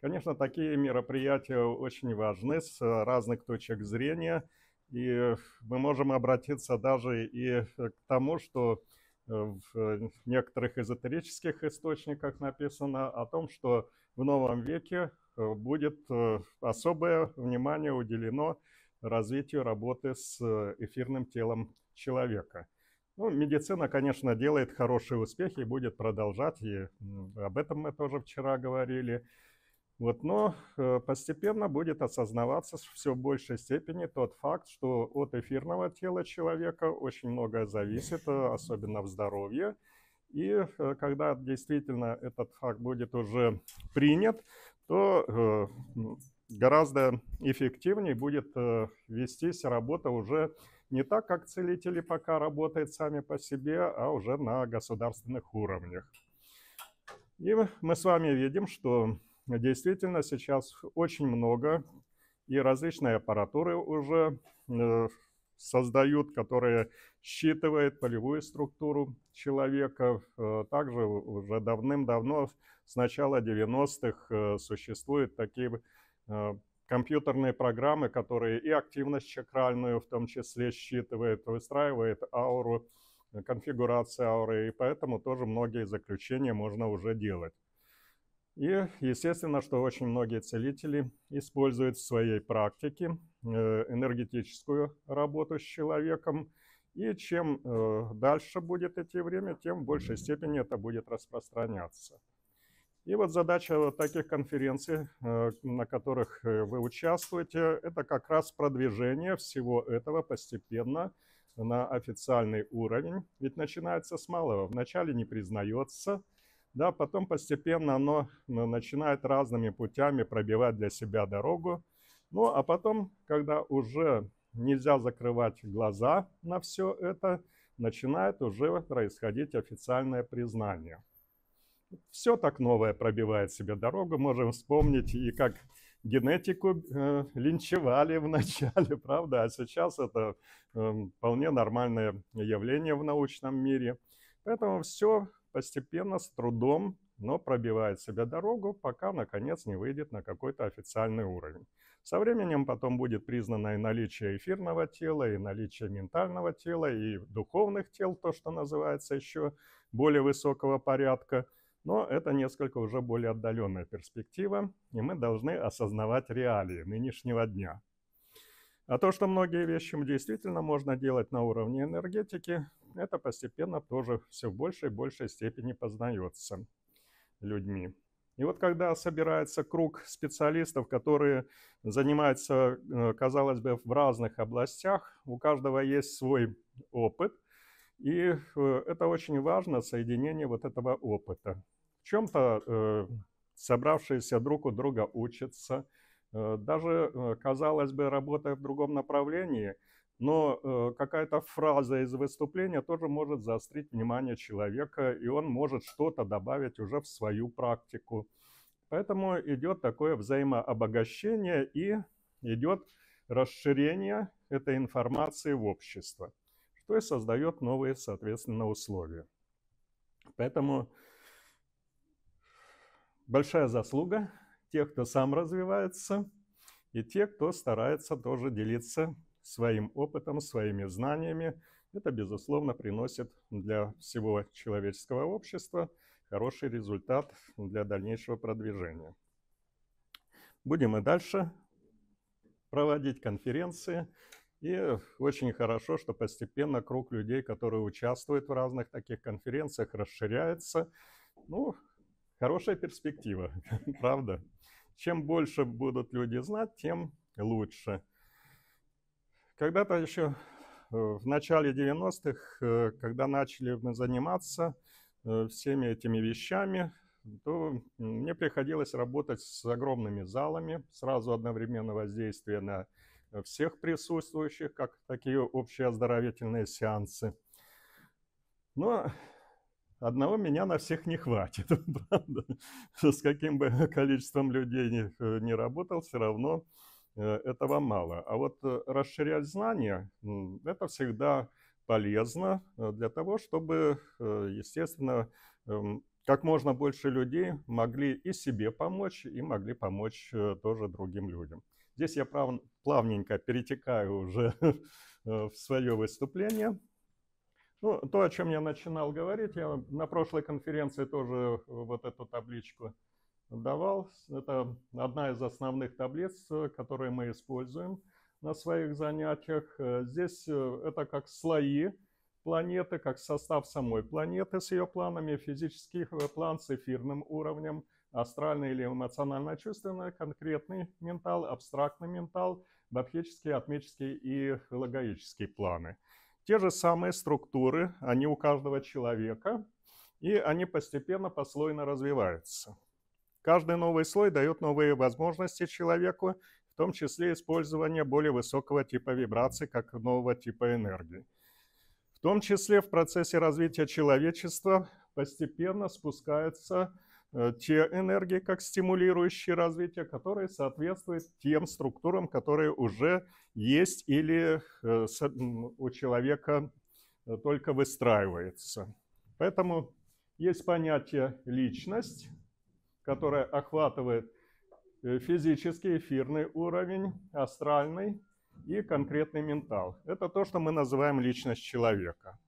Конечно, такие мероприятия очень важны с разных точек зрения, и мы можем обратиться даже и к тому, что э, в некоторых эзотерических источниках написано о том, что в новом веке э, будет э, особое внимание уделено развитию работы с эфирным телом человека. Ну, медицина, конечно, делает хорошие успехи и будет продолжать, и об этом мы тоже вчера говорили. Вот, но э, постепенно будет осознаваться в все большей степени тот факт, что от эфирного тела человека очень многое зависит, э, особенно в здоровье. И э, когда действительно этот факт будет уже принят, то гораздо эффективнее будет вестись работа уже не так, как целители пока работают сами по себе, а уже на государственных уровнях. И мы с вами видим, что Действительно, сейчас очень много и различные аппаратуры уже э, создают, которые считывают полевую структуру человека. Э, также уже давным-давно, с начала 90-х, э, существуют такие компьютерные программы, которые и активность чакральную в том числе считывают, выстраивают ауру, конфигурация ауры, и поэтому тоже многие заключения можно уже делать. И, естественно, что очень многие целители используют в своей практике э, энергетическую работу с человеком. И чем э, дальше будет идти время, тем в большей степени это будет распространяться. И вот задача вот таких конференций, э, на которых вы участвуете, это как раз продвижение всего этого постепенно на официальный уровень. Ведь начинается с малого. Вначале не признается – да, потом постепенно оно ну, начинает разными путями пробивать для себя дорогу. Ну а потом, когда уже нельзя закрывать глаза на все это, начинает уже происходить официальное признание. Все так новое пробивает себе дорогу. Можем вспомнить и как генетику э, линчевали вначале, правда, а сейчас это э, вполне нормальное явление в научном мире. Поэтому все постепенно, с трудом, но пробивает себе дорогу, пока, наконец, не выйдет на какой-то официальный уровень. Со временем потом будет признано и наличие эфирного тела, и наличие ментального тела, и духовных тел, то, что называется еще более высокого порядка. Но это несколько уже более отдаленная перспектива, и мы должны осознавать реалии нынешнего дня. А то, что многие вещи действительно можно делать на уровне энергетики, это постепенно тоже все в большей и большей степени познается людьми. И вот когда собирается круг специалистов, которые занимаются, э, казалось бы, в разных областях, у каждого есть свой опыт, и э, это очень важно, соединение вот этого опыта. В чем-то э, собравшиеся друг у друга учатся, даже, казалось бы, работая в другом направлении, но э, какая-то фраза из выступления тоже может заострить внимание человека, и он может что-то добавить уже в свою практику. Поэтому идет такое взаимообогащение и идет расширение этой информации в общество, что и создает новые, соответственно, условия. Поэтому большая заслуга тех, кто сам развивается, и тех, кто старается тоже делиться своим опытом, своими знаниями. Это, безусловно, приносит для всего человеческого общества хороший результат для дальнейшего продвижения. Будем и дальше проводить конференции. И очень хорошо, что постепенно круг людей, которые участвуют в разных таких конференциях, расширяется. Ну, хорошая перспектива, правда? Чем больше будут люди знать, тем лучше. Когда-то еще э, в начале 90-х, э, когда начали мы заниматься э, всеми этими вещами, то мне приходилось работать с огромными залами, сразу одновременно воздействие на всех присутствующих, как такие общие оздоровительные сеансы. Но одного меня на всех не хватит, правда. С каким бы количеством людей не, не работал, все равно Э, этого мало. А вот э, расширять знания – это всегда полезно э, для того, чтобы, естественно, эм, как можно больше людей могли и себе помочь, и могли помочь тоже другим людям. Здесь я плавненько перетекаю уже в свое выступление. Ну, то, о чем я начинал говорить, я на прошлой конференции тоже вот эту табличку – давал. Это одна из основных таблиц, э, которые мы используем на своих занятиях. Э, здесь э, это как слои планеты, как состав самой планеты с ее планами, физический план с эфирным уровнем, астральный или эмоционально-чувственный, конкретный ментал, абстрактный ментал, бадхический, атмический и логоический планы. Те же самые структуры, они у каждого человека, и они постепенно послойно развиваются. Каждый новый слой дает новые возможности человеку, в том числе использование более высокого типа вибраций как нового типа энергии. В том числе в процессе развития человечества постепенно спускаются э, те энергии, как стимулирующие развитие, которые соответствуют тем структурам, которые уже есть или э, у человека э, только выстраивается. Поэтому есть понятие личность, которая охватывает э, физический, эфирный уровень, астральный и конкретный ментал. Это то, что мы называем личность человека.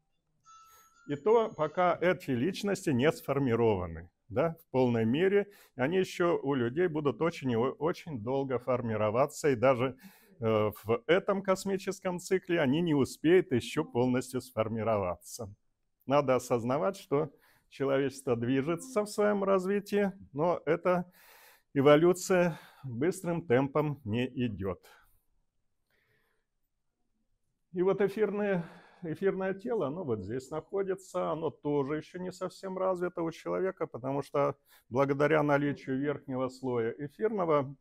И то, пока эти личности не сформированы да, в полной мере, они еще у людей будут очень и очень долго формироваться, и даже э, в этом космическом цикле они не успеют еще полностью сформироваться. Надо осознавать, что человечество движется в своем развитии, но эта эволюция быстрым темпом не идет. И вот эфирное, эфирное тело, оно вот здесь находится, оно тоже еще не совсем развито у человека, потому что благодаря наличию верхнего слоя эфирного,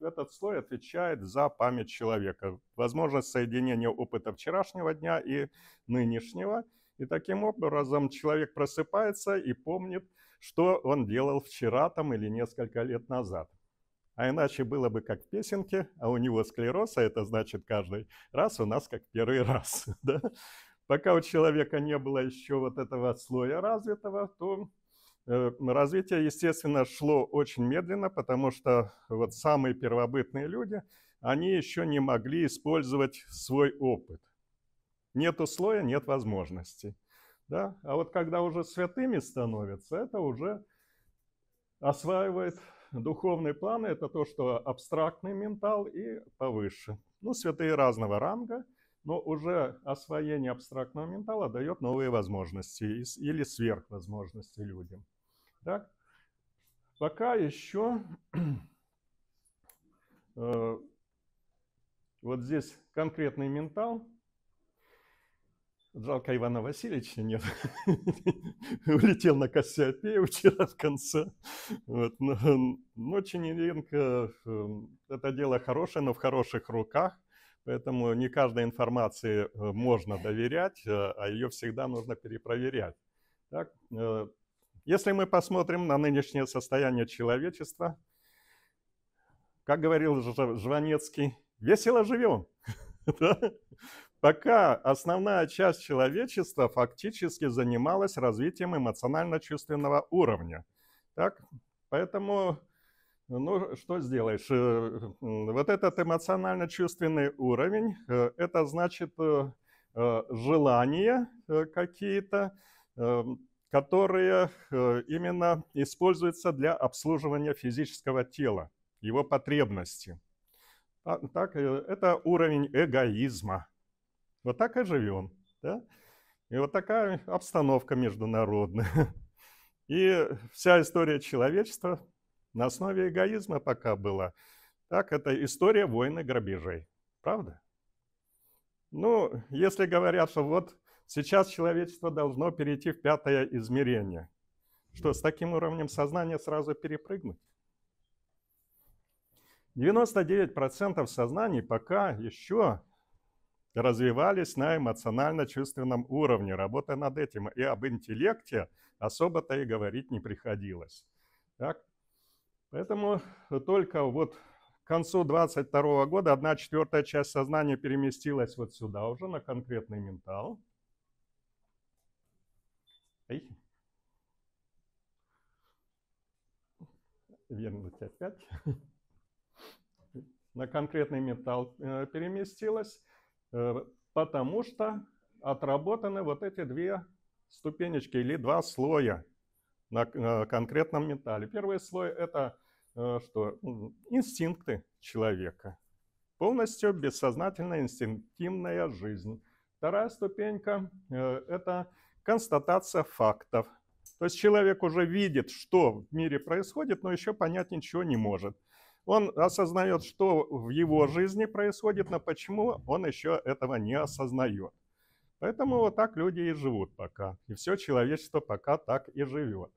этот слой отвечает за память человека, возможность соединения опыта вчерашнего дня и нынешнего – и таким образом человек просыпается и помнит, что он делал вчера там или несколько лет назад. А иначе было бы как в песенке, а у него склероз, а это значит каждый раз у нас как первый раз. Да? Пока у человека не было еще вот этого слоя развитого, то э, развитие, естественно, шло очень медленно, потому что вот самые первобытные люди, они еще не могли использовать свой опыт. Нету слоя, нет возможностей. Да? А вот когда уже святыми становятся, это уже осваивает духовные планы, это то, что абстрактный ментал и повыше. Ну, святые разного ранга, но уже освоение абстрактного ментала дает новые возможности или сверхвозможности людям. Так? Пока еще э, вот здесь конкретный ментал – Жалко Ивана Васильевича нет. Улетел на Кассиопею вчера в конце. Вот. Но, но Ченеренко эм, – это дело хорошее, но в хороших руках. Поэтому не каждой информации э, можно доверять, э, а ее всегда нужно перепроверять. Так? Э, если мы посмотрим на нынешнее состояние человечества, как говорил Жванецкий, весело живем. пока основная часть человечества фактически занималась развитием эмоционально-чувственного уровня. Так? Поэтому, ну, что сделаешь? Э, вот этот эмоционально-чувственный уровень, э, это значит э, желания какие-то, которые именно используются для обслуживания физического тела, его потребности. А, так, это уровень эгоизма, вот так и живем. Да? И вот такая обстановка международная. И вся история человечества на основе эгоизма пока была. Так, это история войны грабежей. Правда? Ну, если говорят, что вот сейчас человечество должно перейти в пятое измерение, что с таким уровнем сознания сразу перепрыгнуть? 99% сознаний пока еще развивались на эмоционально-чувственном уровне, работая над этим. И об интеллекте особо-то и говорить не приходилось. Так? Поэтому только вот к концу 22 года одна четвертая часть сознания переместилась вот сюда уже, на конкретный ментал. Эй. Вернуть опять. На конкретный ментал э, переместилась. Э, потому что отработаны вот эти две ступенечки или два слоя на конкретном металле. Первый слой – это э, что? Инстинкты человека. Полностью бессознательная инстинктивная жизнь. Вторая ступенька э, – это констатация фактов. То есть человек уже видит, что в мире происходит, но еще понять ничего не может – он осознает, что в его жизни происходит, но почему он еще этого не осознает. Поэтому вот так люди и живут пока. И все человечество пока так и живет.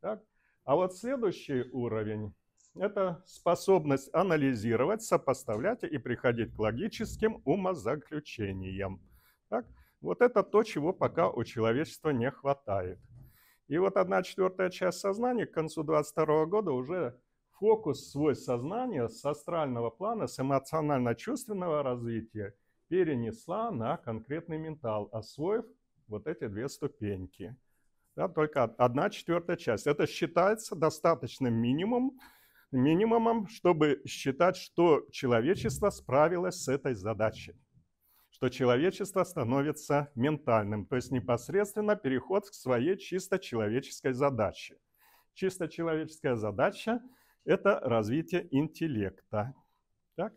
Так? А вот следующий уровень – это способность анализировать, сопоставлять и приходить к логическим умозаключениям. Так? Вот это то, чего пока у человечества не хватает. И вот одна четвертая часть сознания к концу 22 года уже фокус свой сознания с астрального плана, с эмоционально-чувственного развития перенесла на конкретный ментал, освоив вот эти две ступеньки. Да, только одна четвертая часть. Это считается достаточным минимум, минимумом, чтобы считать, что человечество справилось с этой задачей что человечество становится ментальным, то есть непосредственно переход к своей чисто человеческой задаче. Чисто человеческая задача это развитие интеллекта. Так?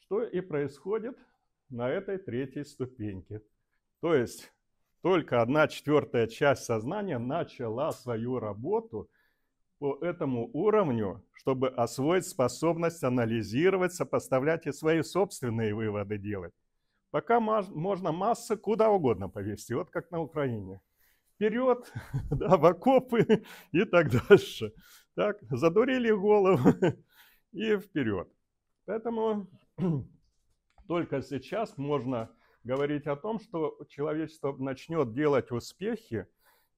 Что и происходит на этой третьей ступеньке. То есть только одна четвертая часть сознания начала свою работу по этому уровню, чтобы освоить способность анализировать, сопоставлять и свои собственные выводы делать. Пока можно массы куда угодно повести, вот как на Украине. Вперед, да, в окопы и так дальше. Так, задурили голову и вперед. Поэтому только сейчас можно говорить о том, что человечество начнет делать успехи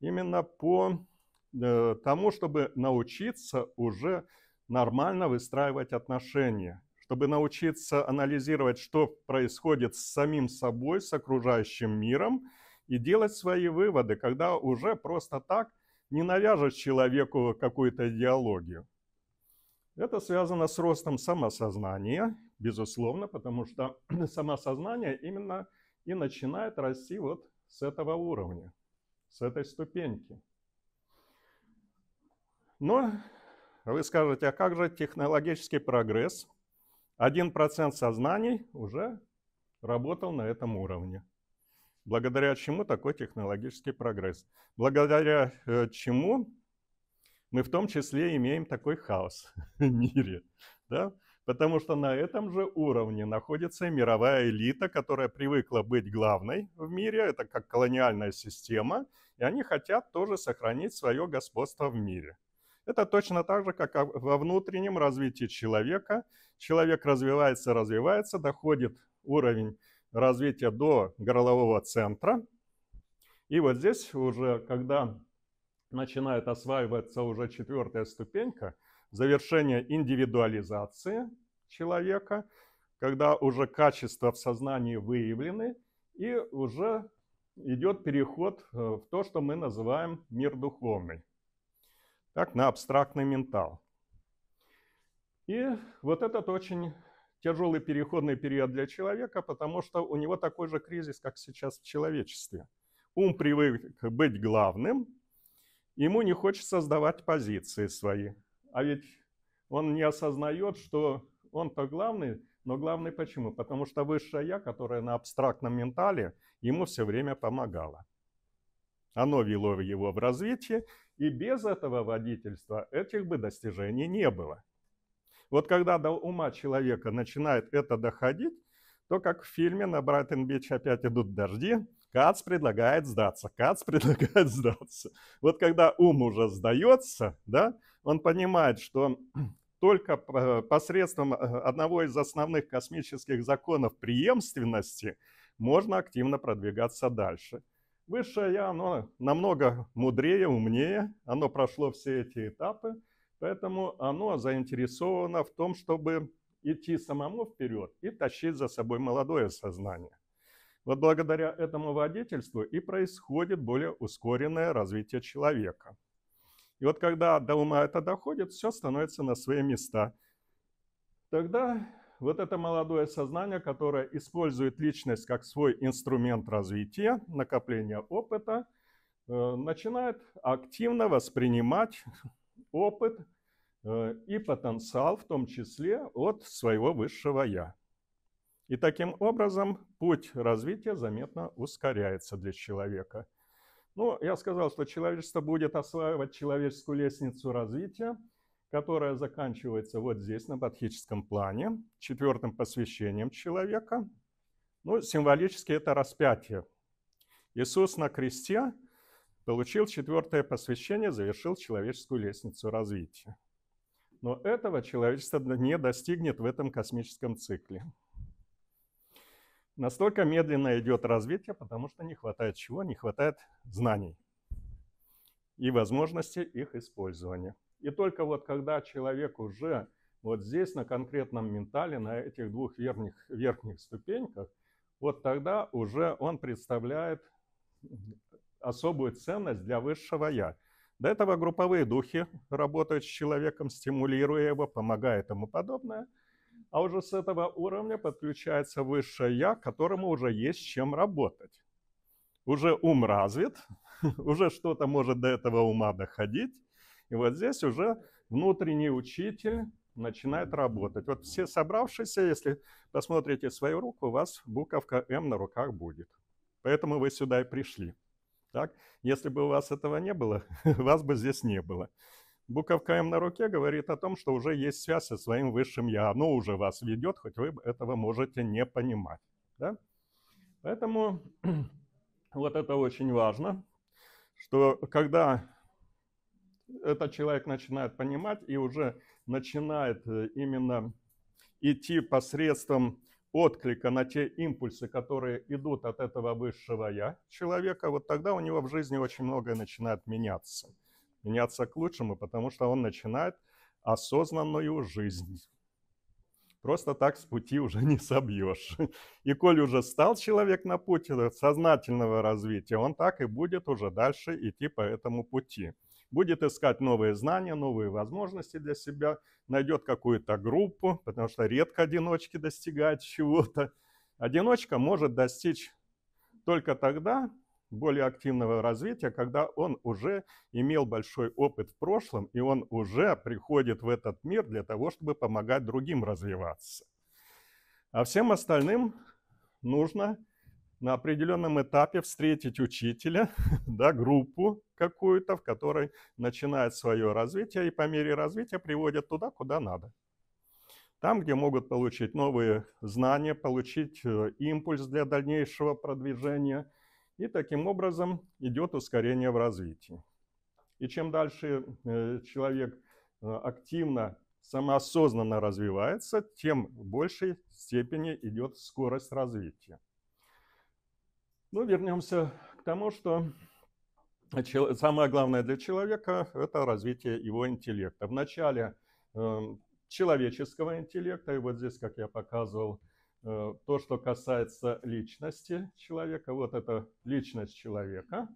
именно по э, тому, чтобы научиться уже нормально выстраивать отношения, чтобы научиться анализировать, что происходит с самим собой, с окружающим миром, и делать свои выводы, когда уже просто так – не навяжешь человеку какую-то идеологию. Это связано с ростом самосознания, безусловно, потому что самосознание именно и начинает расти вот с этого уровня, с этой ступеньки. Но вы скажете, а как же технологический прогресс? Один процент сознаний уже работал на этом уровне благодаря чему такой технологический прогресс, благодаря э, чему мы в том числе имеем такой хаос в мире, да? потому что на этом же уровне находится мировая элита, которая привыкла быть главной в мире, это как колониальная система, и они хотят тоже сохранить свое господство в мире. Это точно так же, как во внутреннем развитии человека. Человек развивается, развивается, доходит уровень развития до горлового центра. И вот здесь уже, когда начинает осваиваться уже четвертая ступенька, завершение индивидуализации человека, когда уже качества в сознании выявлены, и уже идет переход э, в то, что мы называем мир духовный, так на абстрактный ментал. И вот этот очень тяжелый переходный период для человека, потому что у него такой же кризис, как сейчас в человечестве. Ум привык быть главным, ему не хочется сдавать позиции свои. А ведь он не осознает, что он-то главный, но главный почему? Потому что высшее «я», которое на абстрактном ментале, ему все время помогало. Оно вело его в развитие, и без этого водительства этих бы достижений не было. Вот когда до ума человека начинает это доходить, то как в фильме на Брайтон-Бич опять идут дожди, Кац предлагает сдаться, Кац предлагает сдаться. Вот когда ум уже сдается, да, он понимает, что только посредством э, одного из основных космических законов преемственности можно активно продвигаться дальше. Высшее Я, оно намного мудрее, умнее, оно прошло все эти этапы – Поэтому оно заинтересовано в том, чтобы идти самому вперед и тащить за собой молодое сознание. Вот благодаря этому водительству и происходит более ускоренное развитие человека. И вот когда до ума это доходит, все становится на свои места. Тогда вот это молодое сознание, которое использует личность как свой инструмент развития, накопления опыта, э, начинает активно воспринимать опыт э, и потенциал, в том числе от своего высшего «я». И таким образом путь развития заметно ускоряется для человека. Ну, я сказал, что человечество будет осваивать человеческую лестницу развития, которая заканчивается вот здесь, на бадхическом плане, четвертым посвящением человека. Ну, символически это распятие. Иисус на кресте Получил четвертое посвящение, завершил человеческую лестницу развития. Но этого человечество не достигнет в этом космическом цикле. Настолько медленно идет развитие, потому что не хватает чего? Не хватает знаний и возможности их использования. И только вот когда человек уже вот здесь, на конкретном ментале, на этих двух верхних, верхних ступеньках, вот тогда уже он представляет особую ценность для высшего «я». До этого групповые духи работают с человеком, стимулируя его, помогая и тому подобное. А уже с этого уровня подключается высшее «я», которому уже есть чем работать. Уже ум развит, уже что-то может до этого ума доходить. И вот здесь уже внутренний учитель начинает работать. Вот все собравшиеся, если посмотрите свою руку, у вас буковка «М» на руках будет. Поэтому вы сюда и пришли. Так? Если бы у вас этого не было, вас бы здесь не было. Буковка М на руке говорит о том, что уже есть связь со своим высшим Я. Оно уже вас ведет, хоть вы этого можете не понимать. Да? Поэтому вот это очень важно, что когда этот человек начинает понимать и уже начинает э, именно идти посредством отклика на те импульсы, которые идут от этого высшего «я» человека, вот тогда у него в жизни очень многое начинает меняться. Меняться к лучшему, потому что он начинает осознанную жизнь. Просто так с пути уже не собьешь. И коль уже стал человек на пути сознательного развития, он так и будет уже дальше идти по этому пути будет искать новые знания, новые возможности для себя, найдет какую-то группу, потому что редко одиночки достигают чего-то. Одиночка может достичь только тогда более активного развития, когда он уже имел большой опыт в прошлом, и он уже приходит в этот мир для того, чтобы помогать другим развиваться. А всем остальным нужно на определенном этапе встретить учителя, да, группу какую-то, в которой начинает свое развитие, и по мере развития приводят туда, куда надо. Там, где могут получить новые знания, получить э, импульс для дальнейшего продвижения. И таким образом идет ускорение в развитии. И чем дальше э, человек э, активно, самоосознанно развивается, тем в большей степени идет скорость развития. Ну, вернемся к тому, что самое главное для человека – это развитие его интеллекта. Вначале э, человеческого интеллекта, и вот здесь, как я показывал, э, то, что касается личности человека, вот это личность человека.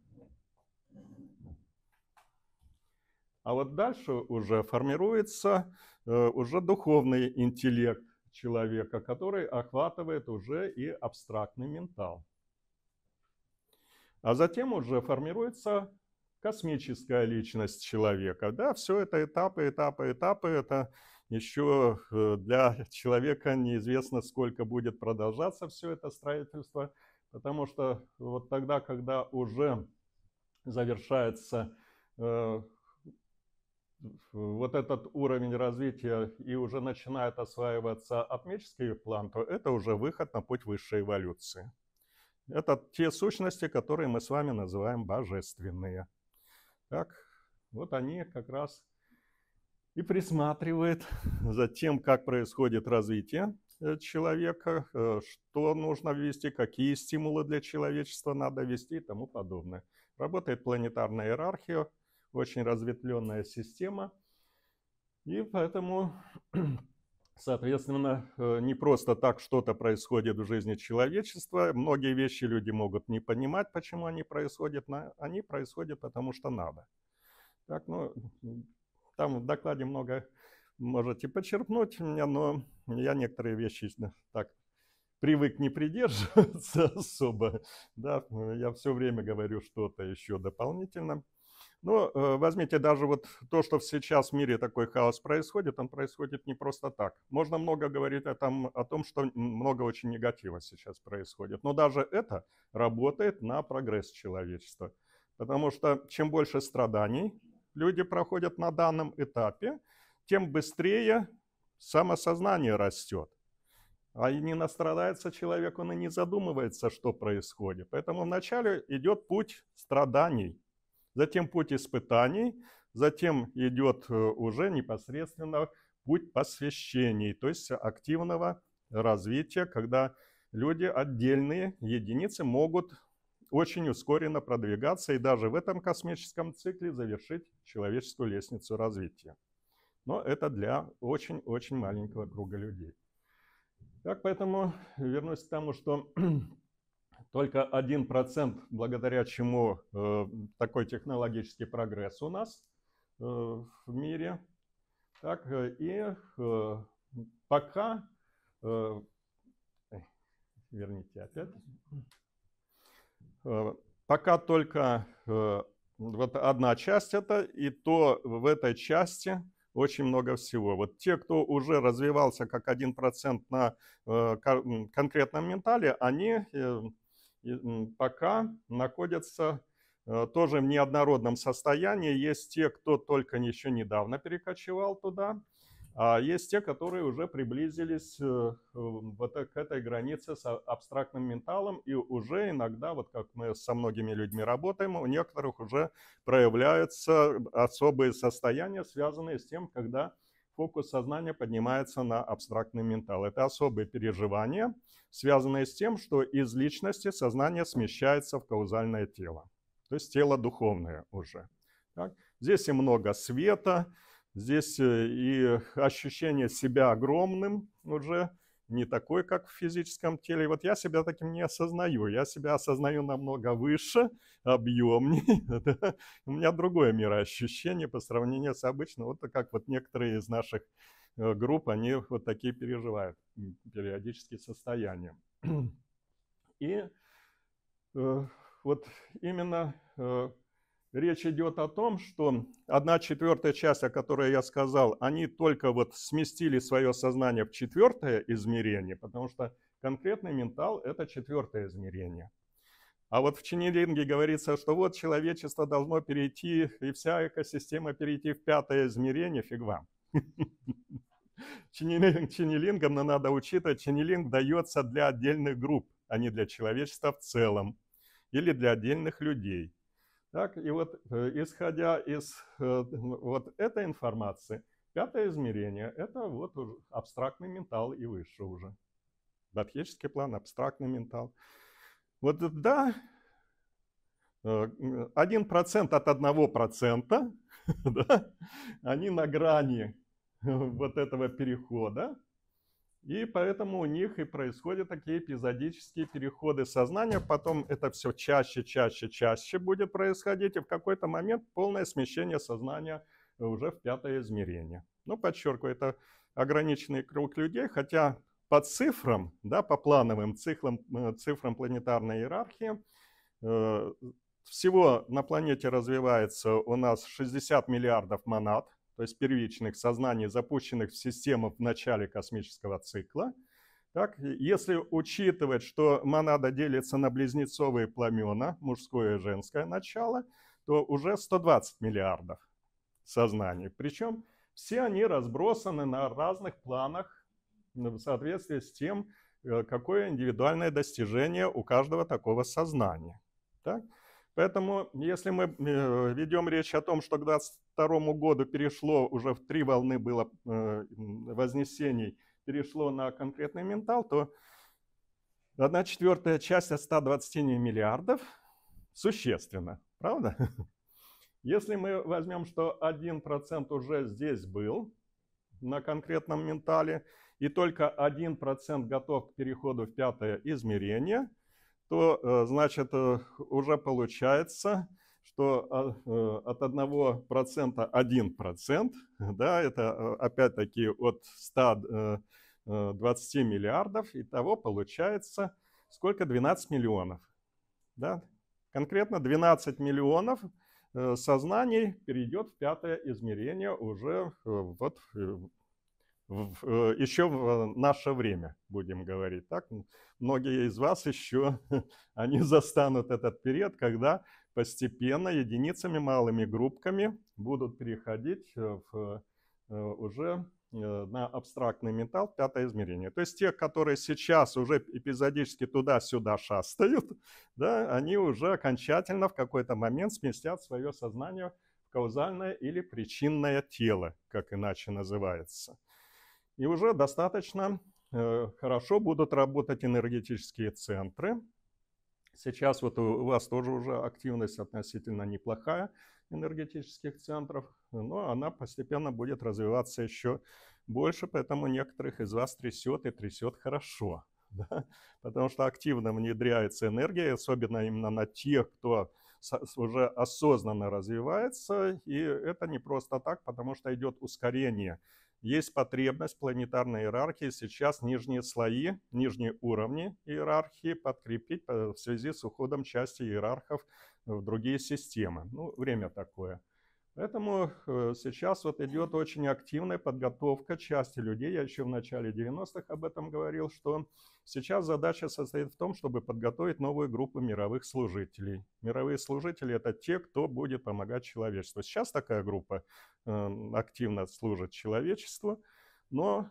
А вот дальше уже формируется э, уже духовный интеллект человека, который охватывает уже и абстрактный ментал. А затем уже формируется космическая личность человека. Да, все это этапы, этапы, этапы. Это еще э, для человека неизвестно, сколько будет продолжаться все это строительство, потому что вот тогда, когда уже завершается э, вот этот уровень развития и уже начинает осваиваться атмический план, то это уже выход на путь высшей эволюции. Это те сущности, которые мы с вами называем божественные. Так, вот они как раз и присматривают за тем, как происходит развитие э, человека, э, что нужно ввести, какие стимулы для человечества надо ввести и тому подобное. Работает планетарная иерархия, очень разветвленная система, и поэтому Соответственно, э, не просто так что-то происходит в жизни человечества. Многие вещи люди могут не понимать, почему они происходят. но Они происходят, потому что надо. Так, ну, там в докладе много можете почерпнуть меня, но я некоторые вещи так привык не придерживаться особо. Да, я все время говорю что-то еще дополнительно. Но ну, э, возьмите даже вот то, что сейчас в мире такой хаос происходит, он происходит не просто так. Можно много говорить о том, о том что много очень негатива сейчас происходит. Но даже это работает на прогресс человечества. Потому что чем больше страданий люди проходят на данном этапе, тем быстрее самосознание растет. А и не настрадается человек, он и не задумывается, что происходит. Поэтому вначале идет путь страданий, затем путь испытаний, затем идет э, уже непосредственно путь посвящений, то есть активного развития, когда люди, отдельные единицы могут очень ускоренно продвигаться и даже в этом космическом цикле завершить человеческую лестницу развития. Но это для очень-очень маленького круга людей. Так, поэтому вернусь к тому, что только 1%, благодаря чему э, такой технологический прогресс у нас э, в мире. Так, э, и э, пока, э, верните опять, э, пока только э, вот одна часть это, и то в этой части очень много всего. Вот те, кто уже развивался как 1% на э, конкретном ментале, они э, пока находятся э, тоже в неоднородном состоянии. Есть те, кто только еще недавно перекочевал туда, а есть те, которые уже приблизились э, вот к этой границе с абстрактным менталом, и уже иногда, вот как мы со многими людьми работаем, у некоторых уже проявляются э, особые состояния, связанные с тем, когда фокус сознания поднимается на абстрактный ментал. Это особые переживания, связанные с тем, что из личности сознание смещается в каузальное тело, то есть тело духовное уже. Так? Здесь и много света, здесь э, и ощущение себя огромным уже, не такой, как в физическом теле. И вот я себя таким не осознаю. Я себя осознаю намного выше, объемнее. Да? У меня другое мироощущение по сравнению с обычным. Вот как вот некоторые из наших э, групп, они вот такие переживают периодически состояния. И э, вот именно э, речь идет о том, что одна четвертая часть, о которой я сказал, они только вот сместили свое сознание в четвертое измерение, потому что конкретный ментал – это четвертое измерение. А вот в Чинилинге говорится, что вот человечество должно перейти, и вся экосистема перейти в пятое измерение, фиг вам. Чинилинг чинилингом, но надо учитывать, чинилинг дается для отдельных групп, а не для человечества в целом или для отдельных людей. Так, и вот э, исходя из э, вот этой информации, пятое измерение – это вот абстрактный ментал и выше уже. Датхический план, абстрактный ментал. Вот э, да, один процент от 1%, да, они на грани вот этого перехода. И поэтому у них и происходят такие эпизодические переходы сознания. Потом это все чаще, чаще, чаще будет происходить. И в какой-то момент полное смещение сознания уже в пятое измерение. Ну, подчеркиваю, это ограниченный круг людей, хотя по цифрам, да, по плановым циклам, э, цифрам планетарной иерархии, э, всего на планете развивается у нас 60 миллиардов монад, то есть первичных сознаний, запущенных в систему в начале космического цикла. Так, если учитывать, что монада делится на близнецовые пламена, мужское и женское начало, то уже 120 миллиардов сознаний. Причем все они разбросаны на разных планах в соответствии с тем, э, какое индивидуальное достижение у каждого такого сознания. Так? Поэтому, если мы э, ведем речь о том, что к 20 второму году перешло, уже в три волны было э, вознесений, перешло на конкретный ментал, то одна четвертая часть от 120 миллиардов существенно, правда? Если мы возьмем, что 1% уже здесь был на конкретном ментале, и только 1% готов к переходу в пятое измерение, то, э, значит, э, уже получается что а, э, от 1% 1%, да, это э, опять-таки от 120 э, миллиардов, и того получается сколько? 12 миллионов. Да? Конкретно 12 миллионов сознаний перейдет в пятое измерение уже вот в, еще в наше время, будем говорить так. Многие из вас еще, они застанут этот период, когда постепенно единицами, малыми группками будут переходить э, в, э, уже э, на абстрактный металл пятое измерение. То есть те, которые сейчас уже эпизодически туда-сюда шастают, да, они уже окончательно в какой-то момент сместят свое сознание в каузальное или причинное тело, как иначе называется. И уже достаточно хорошо будут работать энергетические центры, Сейчас вот у вас тоже уже активность относительно неплохая энергетических центров, но она постепенно будет развиваться еще больше, поэтому некоторых из вас трясет и трясет хорошо. Да? Потому что активно внедряется энергия, особенно именно на тех, кто уже осознанно развивается. И это не просто так, потому что идет ускорение есть потребность планетарной иерархии сейчас нижние слои, нижние уровни иерархии подкрепить э, в связи с уходом части иерархов в другие системы. Ну, время такое. Поэтому э, сейчас вот идет очень активная подготовка части людей. Я еще в начале 90-х об этом говорил, что сейчас задача состоит в том, чтобы подготовить новую группу мировых служителей. Мировые служители – это те, кто будет помогать человечеству. Сейчас такая группа эм, активно служит человечеству, но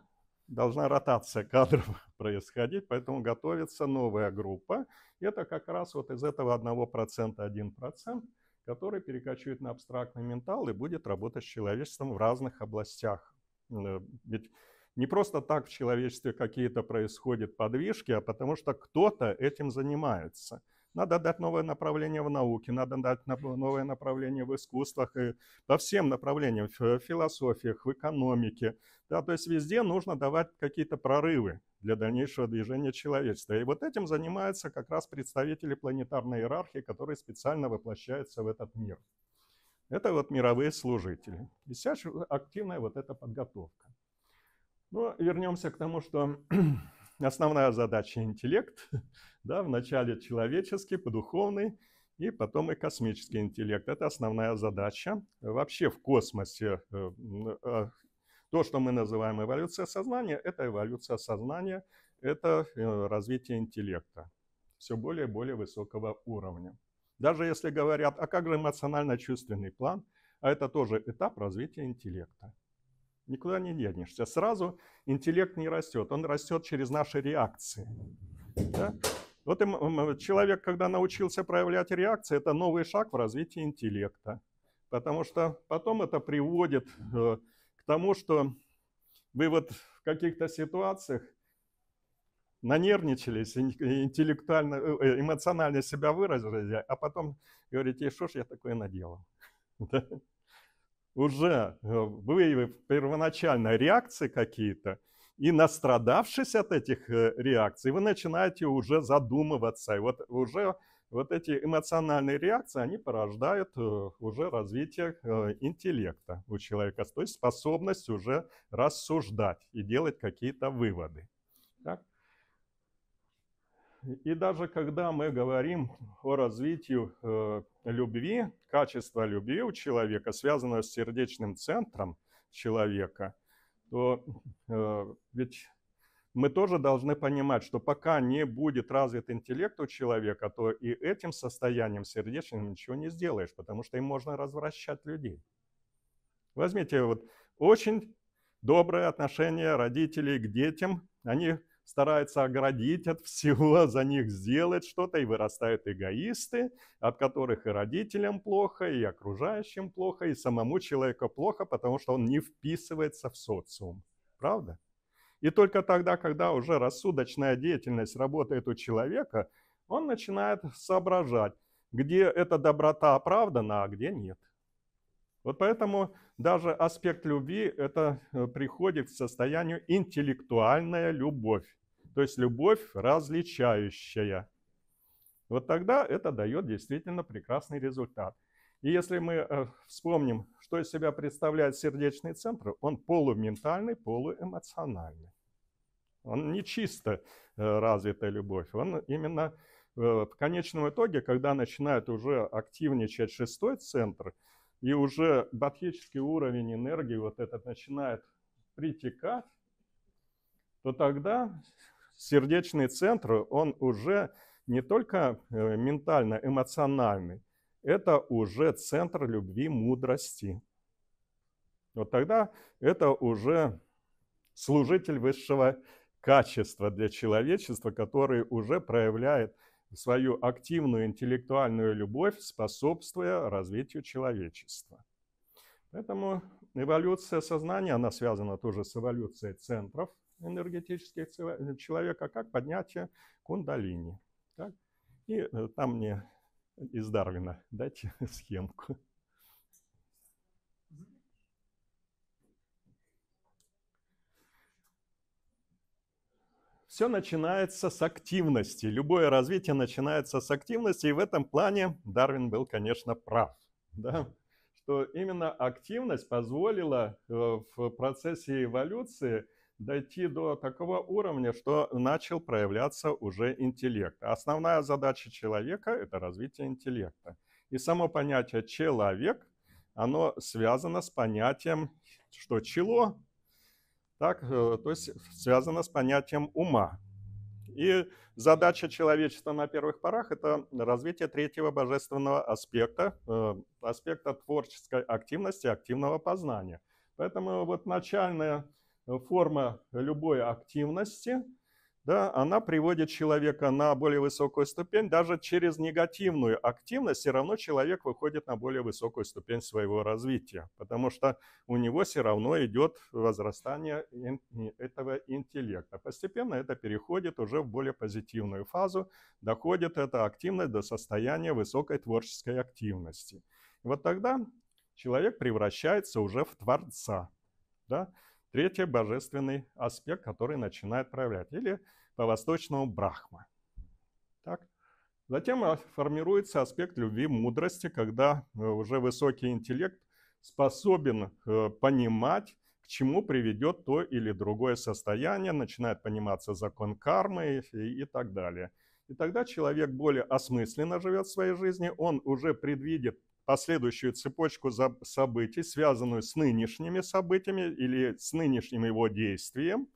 должна ротация кадров происходить, поэтому готовится новая группа. Это как раз вот из этого 1% 1% который перекочует на абстрактный ментал и будет работать с человечеством в разных областях. Э, ведь не просто так в человечестве какие-то происходят подвижки, а потому что кто-то этим занимается – надо дать новое направление в науке, надо дать новое направление в искусствах, и по всем направлениям, в философиях, в экономике. Да, то есть везде нужно давать какие-то прорывы для дальнейшего движения человечества. И вот этим занимаются как раз представители планетарной иерархии, которые специально воплощаются в этот мир. Это вот мировые служители. И вся активная вот эта подготовка. Но ну, вернемся к тому, что основная задача интеллект, да, вначале человеческий, подуховный, и потом и космический интеллект. Это основная задача. Вообще в космосе э, э, то, что мы называем эволюция сознания, это эволюция сознания, это э, развитие интеллекта все более и более высокого уровня. Даже если говорят, а как же эмоционально-чувственный план, а это тоже этап развития интеллекта. Никуда не денешься. Сразу интеллект не растет, он растет через наши реакции. Да? Вот человек, когда научился проявлять реакции, это новый шаг в развитии интеллекта. Потому что потом это приводит э, к тому, что вы вот в каких-то ситуациях нанервничались, интеллектуально, э, э, эмоционально себя выразили, а потом говорите, что ж я такое наделал. Уже выявив первоначальные реакции какие-то, и настрадавшись от этих э, реакций, вы начинаете уже задумываться. И вот уже вот эти эмоциональные реакции, они порождают э, уже развитие э, интеллекта у человека, то есть способность уже рассуждать и делать какие-то выводы. Так? И даже когда мы говорим о развитии э, любви, качества любви у человека, связанного с сердечным центром человека – то э, ведь мы тоже должны понимать, что пока не будет развит интеллект у человека, то и этим состоянием сердечным ничего не сделаешь, потому что им можно развращать людей. Возьмите вот очень доброе отношение родителей к детям. Они стараются оградить от всего, за них сделать что-то, и вырастают эгоисты, от которых и родителям плохо, и окружающим плохо, и самому человеку плохо, потому что он не вписывается в социум. Правда? И только тогда, когда уже рассудочная деятельность работает у человека, он начинает соображать, где эта доброта оправдана, а где нет. Вот поэтому даже аспект любви – это э, приходит к состоянию интеллектуальная любовь. То есть любовь различающая. Вот тогда это дает действительно прекрасный результат. И если мы э, вспомним, что из себя представляет сердечный центр, он полументальный, полуэмоциональный. Он не чисто э, развитая любовь, он именно э, в конечном итоге, когда начинает уже активничать шестой центр, и уже бадхический уровень энергии вот этот начинает притекать, то тогда сердечный центр, он уже не только э, ментально-эмоциональный, это уже центр любви, мудрости. Вот тогда это уже служитель высшего качества для человечества, который уже проявляет свою активную интеллектуальную любовь, способствуя развитию человечества. Поэтому эволюция сознания, она связана тоже с эволюцией центров – энергетических человека, как поднятие кундалини. Так? И э, там мне из Дарвина дайте схемку. все начинается с активности. Любое развитие начинается с активности, и в этом плане Дарвин был, конечно, прав. Да? Что именно активность позволила э, в процессе эволюции – дойти до такого уровня, что начал проявляться уже интеллект. Основная задача человека – это развитие интеллекта. И само понятие «человек» оно связано с понятием, что чело, так, э, то есть связано с понятием ума. И задача человечества на первых порах – это развитие третьего божественного аспекта, э, аспекта творческой активности, активного познания. Поэтому вот начальная форма любой активности, да, она приводит человека на более высокую ступень. Даже через негативную активность все равно человек выходит на более высокую ступень своего развития, потому что у него все равно идет возрастание этого интеллекта. Постепенно это переходит уже в более позитивную фазу, доходит эта активность до состояния высокой творческой активности. И вот тогда человек превращается уже в творца. Да? Третий божественный аспект, который начинает проявлять, или по-восточному брахма. Так. Затем а, формируется аспект любви, мудрости, когда э, уже высокий интеллект способен э, понимать, к чему приведет то или другое состояние, начинает пониматься закон кармы и, и так далее. И тогда человек более осмысленно живет в своей жизни, он уже предвидит последующую цепочку событий, связанную с нынешними событиями или с нынешним его действием,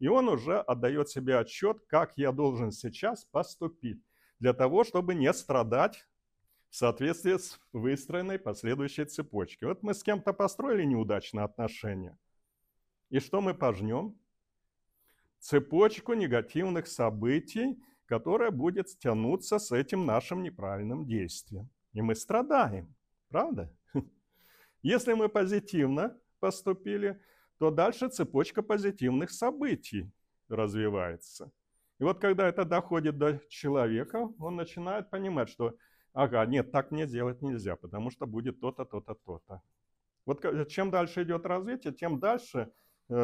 и он уже отдает себе отчет, как я должен сейчас поступить для того, чтобы не страдать в соответствии с выстроенной последующей цепочкой. Вот мы с кем-то построили неудачные отношения. И что мы пожнем? Цепочку негативных событий, которая будет тянуться с этим нашим неправильным действием. И мы страдаем, правда? Если мы позитивно поступили, то дальше цепочка позитивных событий развивается. И вот когда это доходит до человека, он начинает понимать, что ага, нет, так мне делать нельзя, потому что будет то-то, то-то, то-то. Вот чем дальше идет развитие, тем дальше э,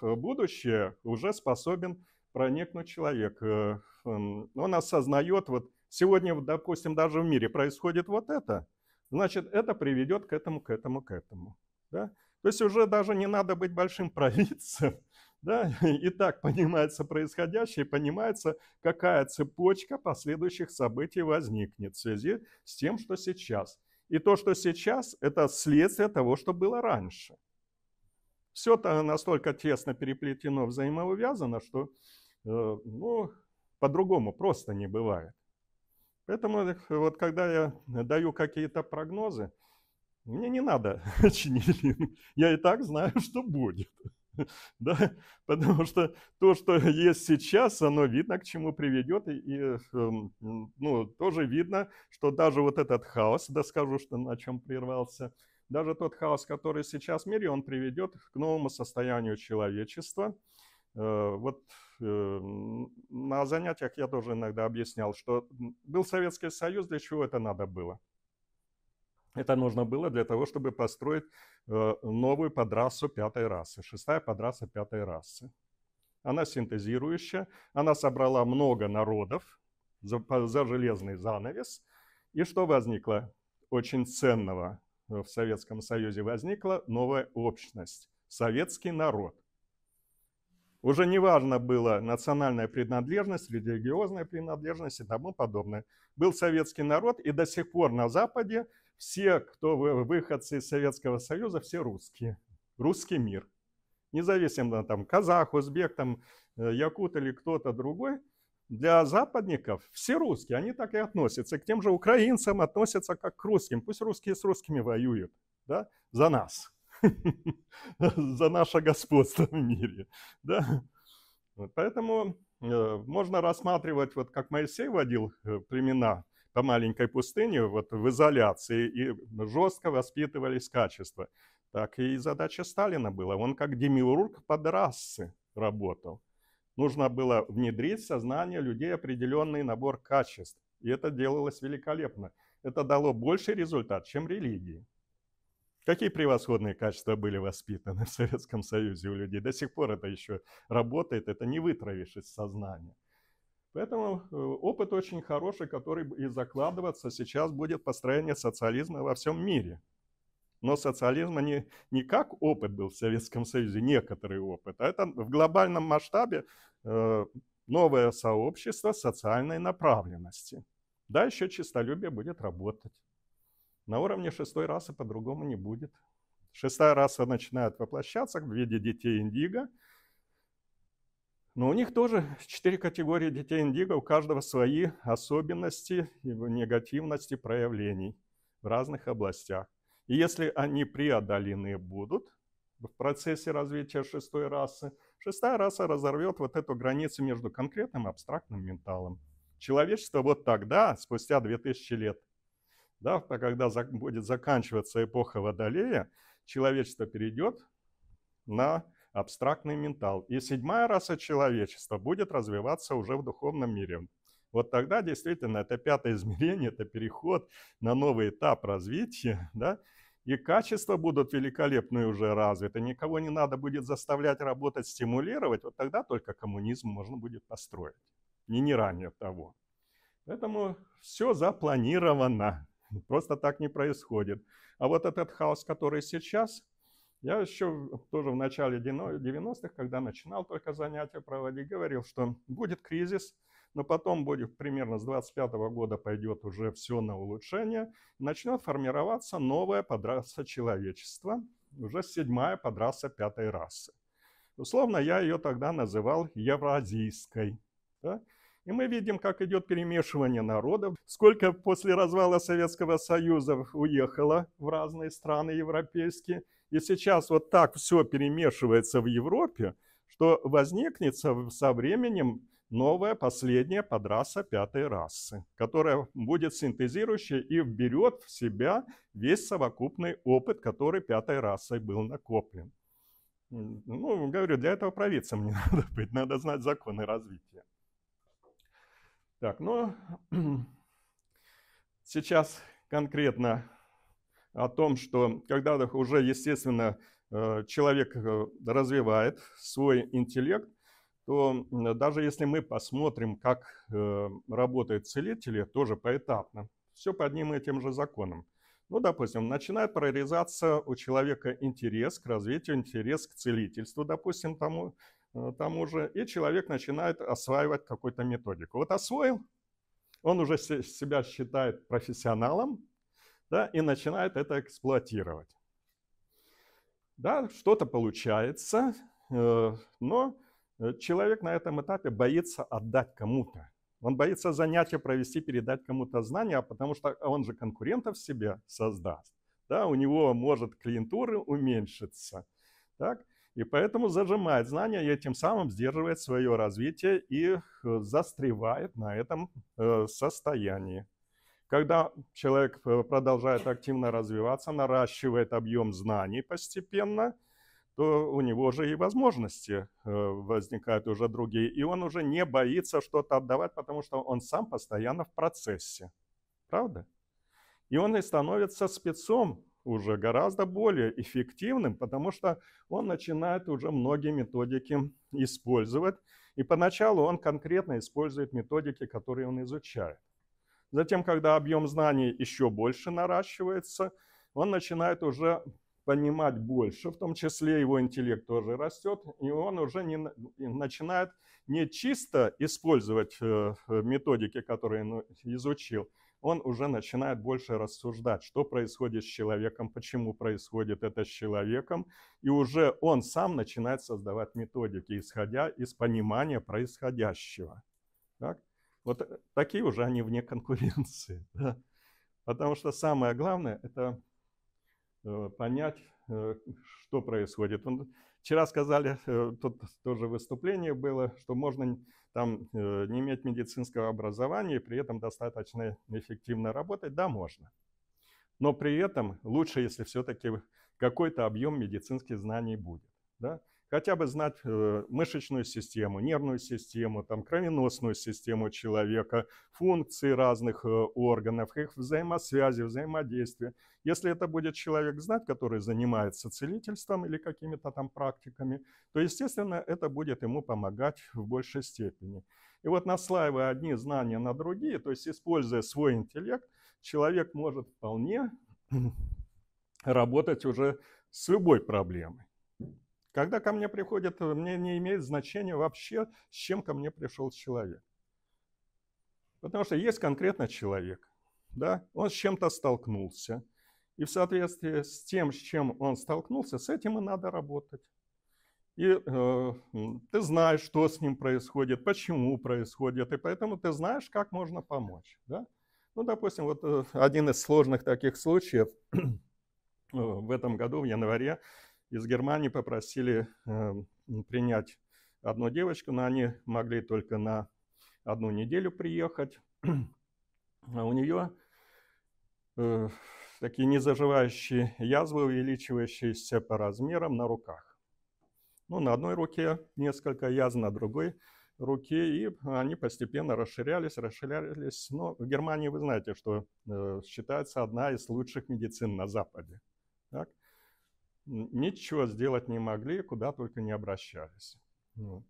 в будущее уже способен проникнуть человек. Э, э, он осознает вот сегодня, допустим, даже в мире происходит вот это, значит, это приведет к этому, к этому, к этому. Да? То есть уже даже не надо быть большим провидцем, да? и так понимается происходящее, понимается, какая цепочка последующих событий возникнет в связи с тем, что сейчас. И то, что сейчас, это следствие того, что было раньше. Все это настолько тесно переплетено, взаимоувязано, что э, ну, по-другому просто не бывает. Поэтому вот когда я даю какие-то прогнозы, мне не надо чинилин, я и так знаю, что будет. Да? Потому что то, что есть сейчас, оно видно, к чему приведет. И, и эм, ну, тоже видно, что даже вот этот хаос, да скажу, что на чем прервался, даже тот хаос, который сейчас в мире, он приведет к новому состоянию человечества. Э, вот Э, на занятиях я тоже иногда объяснял, что был Советский Союз, для чего это надо было. Это нужно было для того, чтобы построить э, новую подрасу пятой расы, шестая подраса пятой расы. Она синтезирующая, она собрала много народов за, за железный занавес. И что возникло очень ценного э, в Советском Союзе? Возникла новая общность, советский народ. Уже не важно было национальная принадлежность, религиозная принадлежность и тому подобное. Был советский народ, и до сих пор на Западе все, кто выходцы из Советского Союза, все русские. Русский мир. Независимо там казах, узбек, там э, якут или кто-то другой, для западников все русские, они так и относятся. К тем же украинцам относятся как к русским. Пусть русские с русскими воюют да, за нас. за наше господство в мире. Да? поэтому э, можно рассматривать, вот как Моисей водил э, племена по маленькой пустыне, вот в изоляции, и жестко воспитывались качества. Так и задача Сталина была. Он как демиург под расы работал. Нужно было внедрить в сознание людей определенный набор качеств. И это делалось великолепно. Это дало больший результат, чем религии. Какие превосходные качества были воспитаны в Советском Союзе у людей. До сих пор это еще работает, это не вытравишь из сознания. Поэтому э, опыт очень хороший, который и закладываться сейчас будет построение социализма во всем мире. Но социализм не, не как опыт был в Советском Союзе, некоторый опыт, а это в глобальном масштабе э, новое сообщество социальной направленности. Да, еще чистолюбие будет работать. На уровне шестой расы по-другому не будет. Шестая раса начинает воплощаться в виде детей индиго. Но у них тоже четыре категории детей индиго, у каждого свои особенности и негативности проявлений в разных областях. И если они преодолены будут в процессе развития шестой расы, шестая раса разорвет вот эту границу между конкретным и абстрактным менталом. Человечество вот тогда, спустя 2000 лет, да, а когда будет заканчиваться эпоха Водолея, человечество перейдет на абстрактный ментал. И седьмая раса человечества будет развиваться уже в духовном мире. Вот тогда действительно это пятое измерение, это переход на новый этап развития, да, и качества будут великолепные уже развиты, никого не надо будет заставлять работать, стимулировать, вот тогда только коммунизм можно будет построить, не не ранее того. Поэтому все запланировано. Просто так не происходит. А вот этот хаос, который сейчас, я еще тоже в начале 90-х, когда начинал только занятия проводить, говорил, что будет кризис, но потом будет примерно с 25 года пойдет уже все на улучшение, начнет формироваться новая подраса человечества, уже седьмая подраса пятой расы. Условно я ее тогда называл евразийской. Да? И мы видим, как идет перемешивание народов, сколько после развала Советского Союза уехало в разные страны европейские. И сейчас вот так все перемешивается в Европе, что возникнет со временем новая, последняя подраса пятой расы, которая будет синтезирующей и вберет в себя весь совокупный опыт, который пятой расой был накоплен. Ну, говорю, для этого провидцем не надо быть, надо знать законы развития. Так, ну, сейчас конкретно о том, что когда уже, естественно, э, человек э, развивает свой интеллект, то даже если мы посмотрим, как э, работают целители, тоже поэтапно, все по одним и тем же законам. Ну, допустим, начинает прорезаться у человека интерес к развитию, интерес к целительству, допустим, тому, Э, Там уже и человек начинает осваивать какую-то методику. Вот освоил, он уже себя считает профессионалом да, и начинает это эксплуатировать. Да, что-то получается, э, но э, человек на этом этапе боится отдать кому-то. Он боится занятия провести, передать кому-то знания, потому что он же конкурентов себе создаст. Да, у него может клиентуры уменьшиться. Так? И поэтому зажимает знания и тем самым сдерживает свое развитие и э, застревает на этом э, состоянии. Когда человек э, продолжает активно развиваться, наращивает объем знаний постепенно, то у него же и возможности возникают уже другие. И он уже не боится что-то отдавать, потому что он сам постоянно в процессе. Правда? И он и становится спецом уже гораздо более эффективным, потому что он начинает уже многие методики использовать. И поначалу он конкретно использует методики, которые он изучает. Затем, когда объем знаний еще больше наращивается, он начинает уже понимать больше, в том числе его интеллект тоже растет, и он уже не, начинает не чисто использовать э, методики, которые он изучил, он уже начинает больше рассуждать, что происходит с человеком, почему происходит это с человеком, и уже он сам начинает создавать методики, исходя из понимания происходящего. Так? Вот э, такие уже они вне конкуренции. Да? Потому что самое главное – это э, понять, э, что происходит. Он, Вчера сказали, э, тут тоже выступление было, что можно там э, не иметь медицинского образования и при этом достаточно эффективно работать. Да, можно. Но при этом лучше, если все-таки какой-то объем медицинских знаний будет. Да? хотя бы знать э, мышечную систему, нервную систему, там, кровеносную систему человека, функции разных э, органов, их взаимосвязи, взаимодействия. Если это будет человек знать, который занимается целительством или какими-то там практиками, то, естественно, это будет ему помогать в большей степени. И вот наслаивая одни знания на другие, то есть используя свой интеллект, человек может вполне работать уже с любой проблемой. Когда ко мне приходит, э, мне не имеет значения вообще, с чем ко мне пришел человек. Потому что есть конкретно человек, да, он с чем-то столкнулся, и в соответствии с тем, с чем он столкнулся, с этим и надо работать. И э, ты знаешь, что с ним происходит, почему происходит, и поэтому ты знаешь, как можно помочь. Да? Ну, допустим, вот э, один из сложных таких случаев э, в этом году, в январе, из Германии попросили э, принять одну девочку, но они могли только на одну неделю приехать. А у нее э, такие незаживающие язвы, увеличивающиеся по размерам на руках. Ну, на одной руке несколько язв, на другой руке, и они постепенно расширялись, расширялись. Но в Германии вы знаете, что э, считается одна из лучших медицин на Западе. Так? ничего сделать не могли, куда только не обращались. Ну,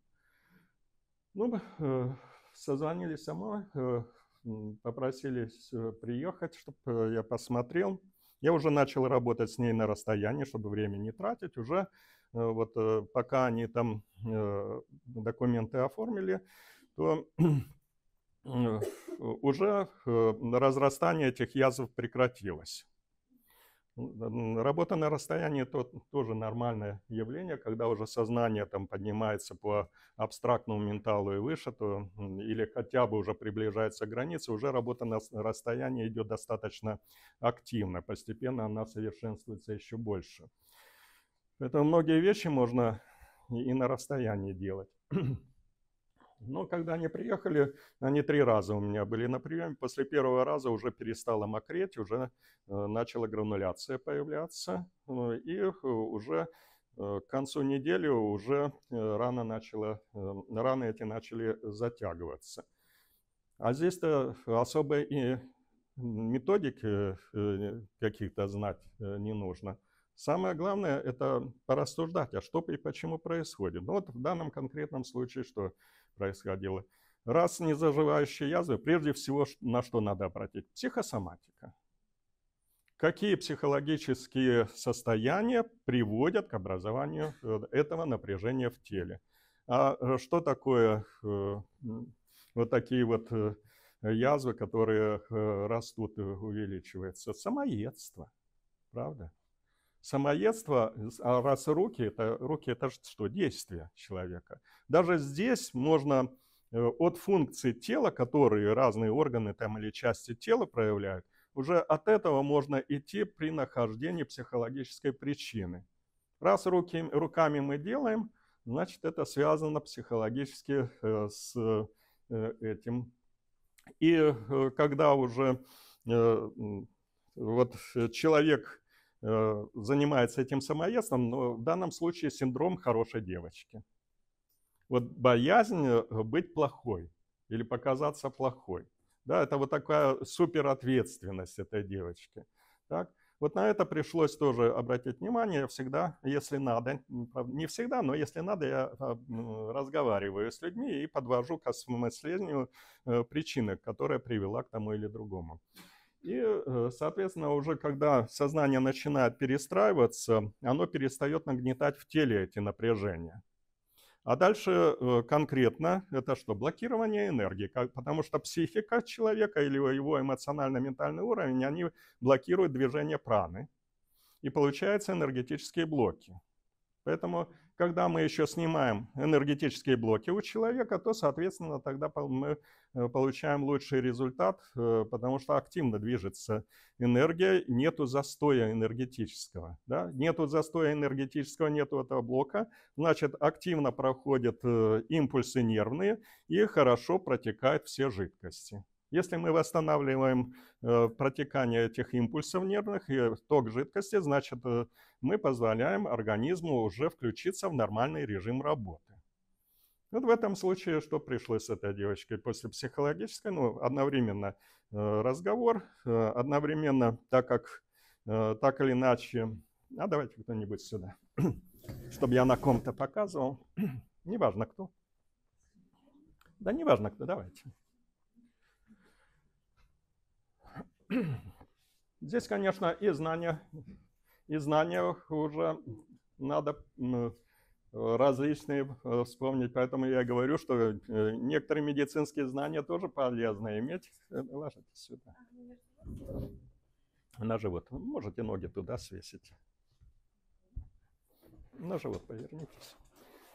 ну э, созвонили со э, мной, попросили э, приехать, чтобы э, я посмотрел. Я уже начал работать с ней на расстоянии, чтобы время не тратить. Уже вот пока они там документы оформили, то уже разрастание этих язв прекратилось. Работа на расстоянии то, тоже нормальное явление, когда уже сознание там поднимается по абстрактному менталу и выше, то, или хотя бы уже приближается к границе, уже работа на расстоянии идет достаточно активно, постепенно она совершенствуется еще больше. Поэтому многие вещи можно и на расстоянии делать. Но когда они приехали, они три раза у меня были на приеме. После первого раза уже перестала мокреть, уже э, начала грануляция появляться. Ну, и э, уже э, к концу недели уже рана, начала, эм, раны эти начали затягиваться. А здесь-то особо и методик каких-то знать не нужно. Самое главное – это порассуждать, а что и почему происходит. Ну вот в данном конкретном случае, что происходило. Раз не заживающие язвы, прежде всего, на что надо обратить? Психосоматика. Какие психологические состояния приводят к образованию э, этого напряжения в теле? А э, что такое э, вот такие вот язвы, которые растут, увеличиваются? Самоедство, правда? Самоедство, а раз руки, это, руки это что? Действие человека. Даже здесь можно э, от функции тела, которые разные органы там или части тела проявляют, уже от этого можно идти при нахождении психологической причины. Раз руки, руками мы делаем, значит это связано психологически э, с э, этим. И когда уже вот человек Э, занимается этим самоедством, но в данном случае синдром хорошей девочки. Вот боязнь э, быть плохой или показаться плохой. Да, это вот такая суперответственность этой девочки. Так? Вот на это пришлось тоже обратить внимание. Я всегда, если надо, не всегда, но если надо, я а, разговариваю с людьми и подвожу к осмыслению э, причины, которая привела к тому или другому. И, э, соответственно, уже когда сознание начинает перестраиваться, оно перестает нагнетать в теле эти напряжения. А дальше э, конкретно это что? Блокирование энергии, потому что психика человека или его эмоционально-ментальный уровень, они блокируют движение праны. И получаются энергетические блоки. Поэтому когда мы еще снимаем энергетические блоки у человека, то, соответственно, тогда мы э, получаем лучший результат, э, потому что активно движется энергия, нету застоя энергетического. Да? Нету застоя энергетического, нету этого блока, значит, активно проходят э, импульсы нервные и хорошо протекают все жидкости. Если мы восстанавливаем э, протекание этих импульсов нервных и ток жидкости, значит, э, мы позволяем организму уже включиться в нормальный режим работы. Вот в этом случае что пришлось этой девочкой после психологической, ну, одновременно э, разговор, одновременно, так как, так или иначе, а давайте кто-нибудь сюда, чтобы я на ком-то показывал, неважно кто. Да неважно кто, давайте. Здесь, конечно, и знания, и знания уже надо различные э, вспомнить. Поэтому я говорю, что э, некоторые медицинские знания тоже полезно иметь. Э, ложитесь сюда. На живот. Можете ноги туда свесить. На живот повернитесь.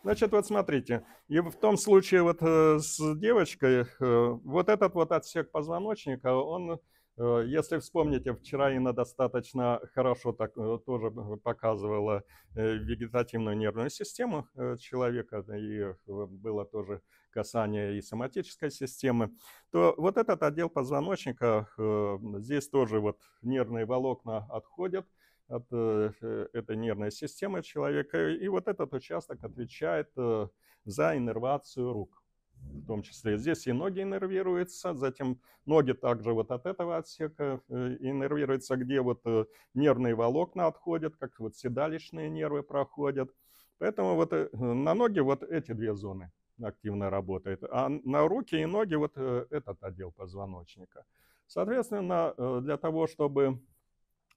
Значит, вот смотрите, и в том случае вот с девочкой, вот этот вот отсек позвоночника, он Э, если вспомните, э, вчера Инна достаточно хорошо так, э, тоже показывала вегетативную нервную систему человека, и было тоже касание и соматической системы, то вот этот отдел позвоночника, здесь тоже вот нервные волокна отходят, от этой нервной системы человека. И вот этот участок отвечает за иннервацию рук в том числе. Здесь и ноги иннервируются, затем ноги также вот от этого отсека э, иннервируются, где вот э, нервные волокна отходят, как вот седалищные нервы проходят. Поэтому вот э, на ноги вот эти две зоны активно работают, а на руки и ноги вот этот отдел позвоночника. Соответственно, для того, чтобы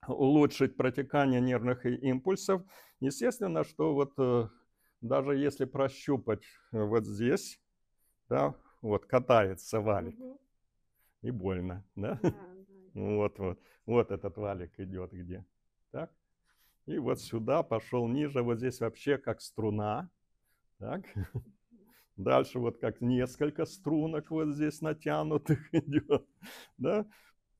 улучшить протекание нервных импульсов, естественно, что вот даже если прощупать вот здесь, да, вот катается валик. Угу. И больно, да? да, да. Вот, вот, вот этот валик идет где, так? И вот сюда пошел ниже, вот здесь вообще как струна, так? Дальше вот как несколько струнок вот здесь натянутых идет, да?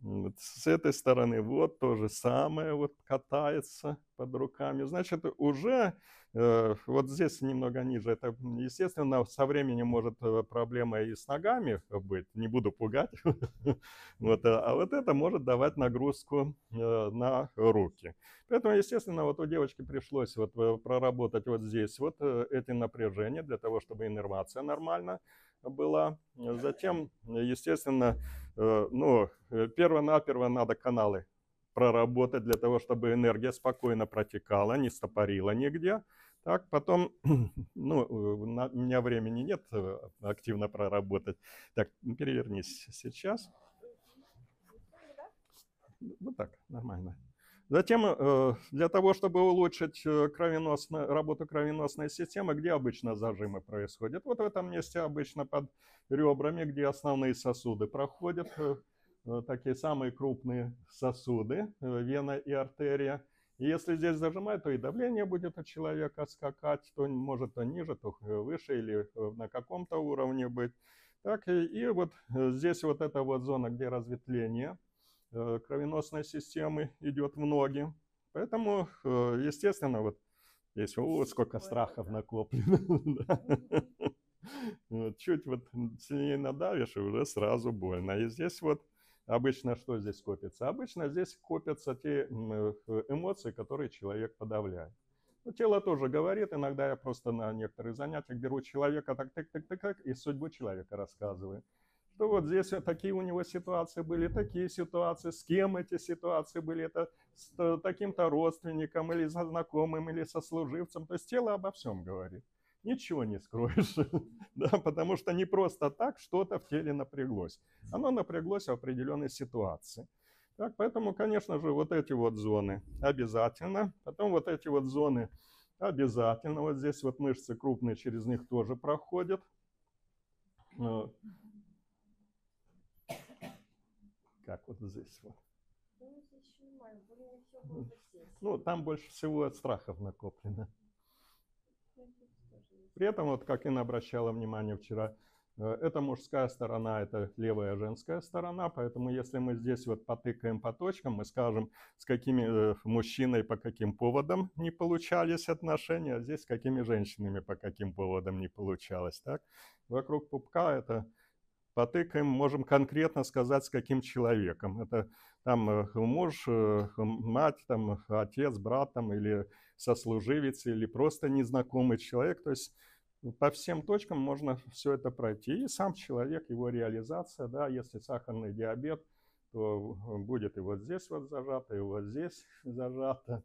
Вот с этой стороны вот то же самое вот катается под руками. Значит, уже э, вот здесь немного ниже. Это, естественно, со временем может э, проблема и с ногами быть. Не буду пугать. Э, а вот это может давать нагрузку э, на руки. Поэтому, естественно, вот у девочки пришлось вот проработать вот здесь вот эти напряжения для того, чтобы иннервация нормально была. Затем, естественно, э, ну, э, перво-наперво надо каналы проработать для того, чтобы энергия спокойно протекала, не стопорила нигде. Так, потом, ну, э, у меня времени нет активно проработать. Так, перевернись сейчас. Ну, вот так, нормально. Затем, э, для того, чтобы улучшить э, кровеносную, работу кровеносной системы, где обычно зажимы происходят? Вот в этом месте обычно под ребрами, где основные сосуды проходят, э, такие самые крупные сосуды, вена и артерия. И если здесь зажимать, то и давление будет у человека скакать, то может то ниже, то выше или на каком-то уровне быть. Так, и, и вот здесь вот эта вот зона, где разветвление – Э, кровеносной системы идет в ноги. Поэтому, э, естественно, вот здесь вот сколько страхов накоплено. Чуть вот сильнее надавишь, и уже сразу больно. И здесь вот обычно что здесь копится? Обычно здесь копятся те э, эмоции, которые человек подавляет. Но ну, тело тоже говорит, иногда я просто на некоторые занятия беру человека, так, так, так, так, и судьбу человека рассказываю то вот здесь вот такие у него ситуации были, такие ситуации, с кем эти ситуации были, это с э, таким-то родственником или со знакомым, или со служивцем. То есть тело обо всем говорит. Ничего не скроешь, да, потому что не просто так что-то в теле напряглось. Оно напряглось в определенной ситуации. Так, поэтому, конечно же, вот эти вот зоны обязательно. Потом вот эти вот зоны обязательно. Вот здесь вот мышцы крупные через них тоже проходят. Э, как вот здесь вот. Ну, здесь более все ну, здесь. Ну, там больше всего от страхов накоплено. Ну, При этом, вот как Инна обращала внимание вчера, э, это мужская сторона, это левая женская сторона, поэтому если мы здесь вот потыкаем по точкам, мы скажем, с какими э, мужчиной по каким поводам не получались отношения, а здесь с какими женщинами по каким поводам не получалось. Так? Вокруг пупка это потыкаем, можем конкретно сказать, с каким человеком. Это там э, муж, э, мать, там, отец, брат там, или сослуживец, или просто незнакомый человек. То есть по всем точкам можно все это пройти. И сам человек, его реализация, да, если сахарный диабет, то будет и вот здесь вот зажато, и вот здесь зажато.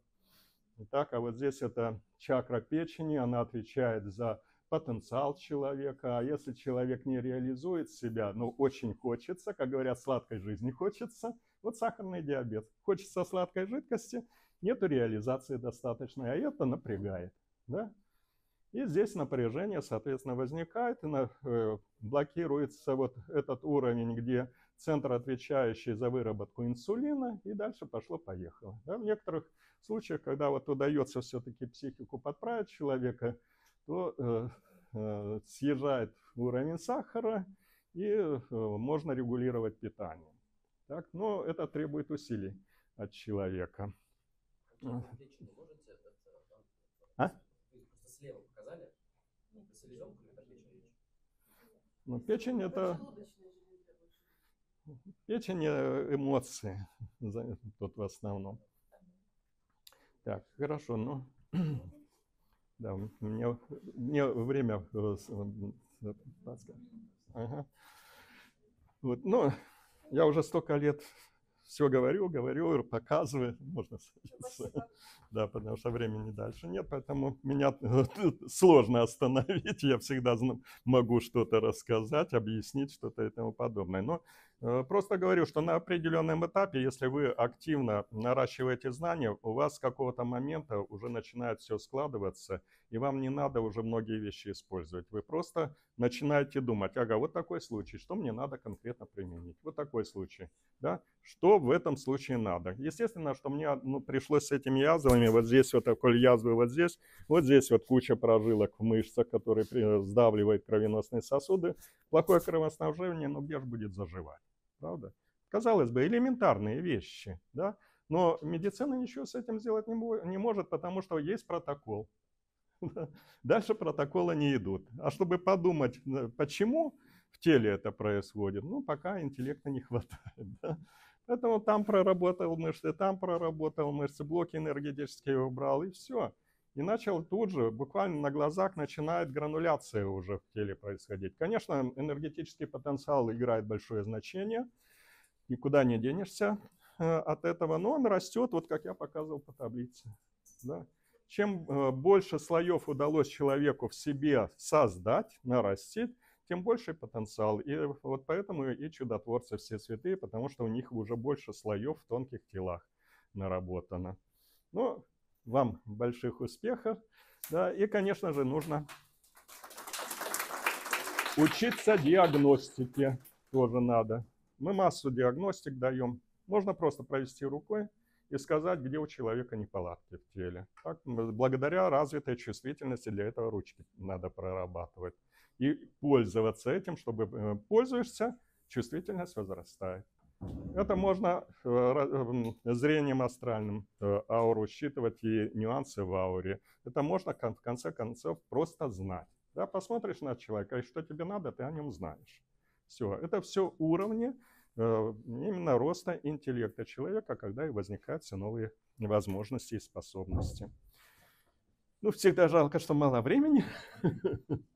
Так, а вот здесь это чакра печени, она отвечает за потенциал человека. А если человек не реализует себя, но ну, очень хочется, как говорят, сладкой жизни хочется, вот сахарный диабет. Хочется сладкой жидкости, нету реализации достаточной, а это напрягает, да? И здесь напряжение, соответственно, возникает, и на, э, блокируется вот этот уровень, где центр, отвечающий за выработку инсулина, и дальше пошло-поехало. Да, в некоторых случаях, когда вот удается все-таки психику подправить человека, то э, Э, съезжает уровень сахара, и э, можно регулировать питание. Так, но это требует усилий от человека. Э, а? Ну, ну, печень это... Печень эмоции тут в основном. Так, хорошо, ну... Да, мне, мне время э, э, Ага. Вот, ну, я уже столько лет все говорю, говорю, показываю, можно сказать. Да, потому что времени дальше нет, поэтому меня э, сложно остановить. Я всегда могу что-то рассказать, объяснить что-то и тому подобное. Но Э, просто говорю, что на определенном этапе, если вы активно наращиваете знания, у вас с какого-то момента уже начинает все складываться, и вам не надо уже многие вещи использовать. Вы просто начинаете думать, ага, вот такой случай, что мне надо конкретно применить? Вот такой случай, да? Что в этом случае надо? Естественно, что мне ну, пришлось с этими язвами, вот здесь вот такой язвы, вот здесь, вот здесь вот куча прожилок в мышцах, которые э, сдавливают кровеносные сосуды. Плохое кровоснабжение, но ну, где же будет заживать? Правда? Казалось бы, элементарные вещи, да? Но медицина ничего с этим сделать не, не может, потому что есть протокол. Дальше протокола не идут. А чтобы подумать, э, почему в теле это происходит, ну, пока интеллекта не хватает. Да? Поэтому там проработал мышцы, там проработал мышцы, блок энергетический убрал, и все и начал тут же, буквально на глазах, начинает грануляция уже в теле происходить. Конечно, энергетический потенциал играет большое значение, никуда не денешься э, от этого, но он растет, вот как я показывал по таблице. Да? Чем э, больше слоев удалось человеку в себе создать, нарастить, тем больше потенциал. И вот поэтому и чудотворцы все святые, потому что у них уже больше слоев в тонких телах наработано. Но вам больших успехов. Да, и, конечно же, нужно учиться диагностике тоже надо. Мы массу диагностик даем. Можно просто провести рукой и сказать, где у человека неполадки в теле. Так, благодаря развитой чувствительности для этого ручки надо прорабатывать. И пользоваться этим, чтобы э, пользуешься, чувствительность возрастает. Это можно э, эм, зрением астральным э, ауру считывать и нюансы в ауре. Это можно в конце концов просто знать. Да, посмотришь на человека, и что тебе надо, ты о нем знаешь. Все, это все уровни э, именно роста интеллекта человека, когда и возникают все новые возможности и способности. Ну, всегда жалко, что мало времени.